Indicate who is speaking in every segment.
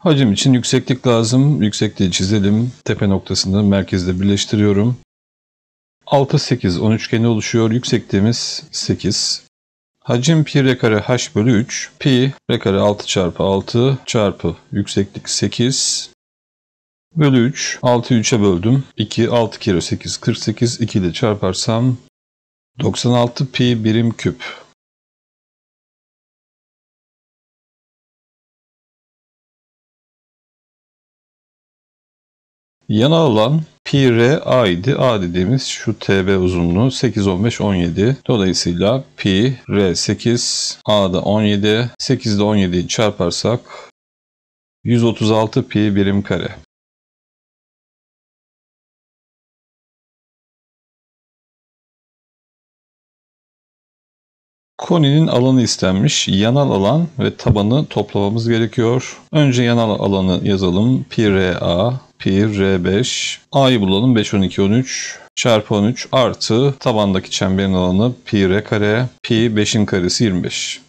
Speaker 1: Hacim için yükseklik lazım. Yüksekliği çizelim. Tepe noktasını merkezde birleştiriyorum. 6, 8, 10 üçgeni oluşuyor. Yüksekliğimiz 8. Hacim pi r kare h bölü 3. Pi r kare 6 çarpı 6 çarpı yükseklik 8. Bölü 3. 6'yı 3'e böldüm. 2, 6 kere 8, 48. 2 ile çarparsam
Speaker 2: 96 pi birim küp.
Speaker 1: Yana alan pi r idi A dediğimiz şu tb uzunluğu 8, 15, 17. Dolayısıyla pi r 8, a da 17. 8 ile 17'yi çarparsak 136 pi birim kare. Koninin alanı istenmiş. Yanal alan ve tabanı toplamamız gerekiyor. Önce yanal alanı yazalım. Pi r a, pi R5. A'yı bulalım. 5, 12, 13 çarpı 13 artı tabandaki çemberin alanı pi R kare. Pi 5'in karesi 25.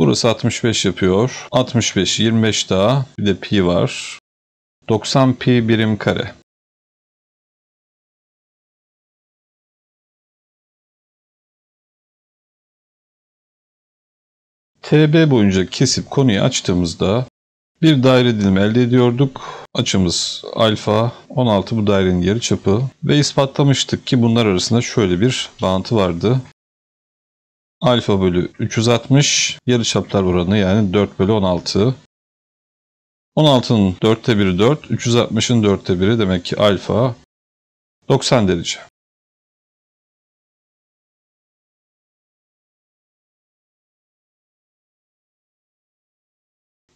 Speaker 1: Burası 65 yapıyor. 65, 25 daha. Bir de pi var. 90 pi birim kare.
Speaker 2: TB boyunca kesip konuyu
Speaker 1: açtığımızda bir daire dilimi elde ediyorduk. Açımız alfa, 16 bu dairenin yarı çapı ve ispatlamıştık ki bunlar arasında şöyle bir bağıntı vardı. Alfa bölü 360 yarı çaplar oranı yani 4 bölü 16. 16'nın 4'te 1'i 4, 360'ın 4'te 1'i
Speaker 2: demek ki alfa 90 derece.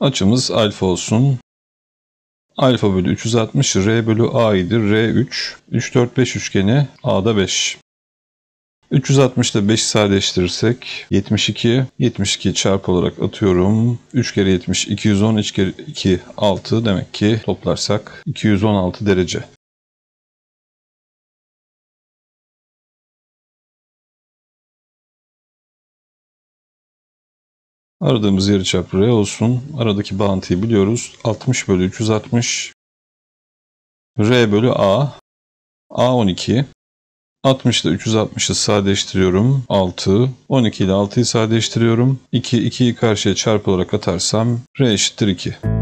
Speaker 1: Açımız alfa olsun. Alfa bölü 360 R bölü a A'ydı. R 3. 3, 4, 5 üçgeni A'da 5. 360 ile 5 sadeleştirirsek 72. 72 çarpı olarak atıyorum. 3 kere 70 210. 3 kere 2 6. Demek ki toplarsak 216 derece.
Speaker 2: Aradığımız yarı yarıçap R olsun.
Speaker 1: Aradaki bağıntıyı biliyoruz. 60 bölü 360 R bölü A A 12 60 ile 360'ı sadeleştiriyorum. 6. 12 ile 6'yı sadeleştiriyorum. 2, 2'yi karşıya çarpı olarak atarsam R eşittir 2.